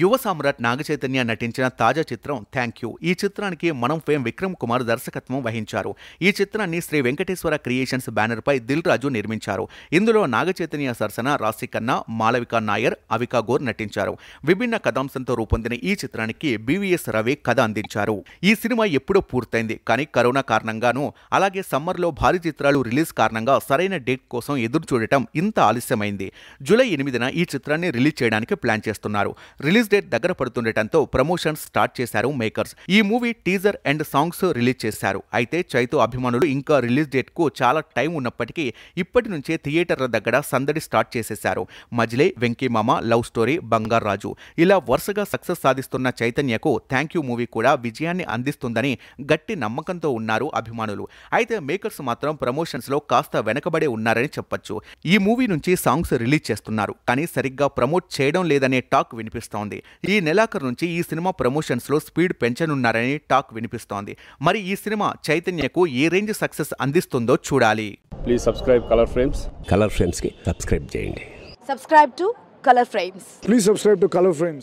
యువ సామ్రాట్ నాగచైతన్య నటించిన తాజా చిత్రం థ్యాంక్ యూ ఈ చిత్రానికి మనం ఫేమ్ విక్రమ్ కుమార్ దర్శకత్వం వహించారు ఈ చిత్రాన్ని శ్రీ వెంకటేశ్వర క్రియేషన్స్ బ్యానర్పై దిల్ రాజు నిర్మించారు ఇందులో నాగచైతన్య సరసన కన్నా మాలవిక నాయర్ అవికా గోర్ నటించారు విభిన్న కథాంశంతో రూపొందిన ఈ చిత్రానికి బివిఎస్ రవి కథ అందించారు ఈ సినిమా ఎప్పుడో పూర్తయింది కానీ కరోనా కారణంగానూ అలాగే సమ్మర్లో భారీ చిత్రాలు రిలీజ్ కారణంగా సరైన డేట్ కోసం ఎదురు చూడటం ఇంత ఆలస్యమైంది జూలై ఎనిమిదిన ఈ చిత్రాన్ని రిలీజ్ చేయడానికి ప్లాన్ చేస్తున్నారు రిలీజ్ డేట్ దగ్గర పడుతుండటంతో ప్రమోషన్ స్టార్ట్ చేశారు మేకర్స్ ఈ movie teaser and songs release చేశారు అయితే చైతు అభిమానులు ఇంకా రిలీజ్ డేట్ కు చాలా టైం ఉన్నప్పటికీ ఇప్పటి నుంచే థియేటర్ల దగ్గర సందడి స్టార్ట్ చేసేశారు మజ్లే వెంకీమామ లవ్ స్టోరీ రాజు ఇలా వరుసగా సక్సెస్ సాధిస్తున్న చైతన్యకు థ్యాంక్ యూ మూవీ కూడా విజయాన్ని అందిస్తుందని గట్టి నమ్మకంతో ఉన్నారు అభిమానులు అయితే మేకర్స్ మాత్రం ప్రమోషన్స్ లో కాస్త వెనకబడే ఉన్నారని చెప్పొచ్చు ఈ మూవీ నుంచి సాంగ్స్ రిలీజ్ చేస్తున్నారు కానీ సరిగ్గా ప్రమోట్ చేయడం లేదనే టాక్ వినిపిస్తోంది వినిపిస్తోంది ఈ నెలాఖరు నుంచి ఈ సినిమా ప్రమోషన్స్లో స్పీడ్ పెంచనున్నారని టాక్ వినిపిస్తోంది మరి ఈ సినిమా చైతన్యకు ఏ రేంజ్ సక్సెస్ అందిస్తుందో చూడాలి ప్లీజ్ సబ్స్క్రైబ్ కలర్ ఫ్రేమ్స్ కలర్ ఫ్రేమ్స్కి సబ్స్క్రైబ్ చేయండి subscribe to Color Frames please subscribe to Color frames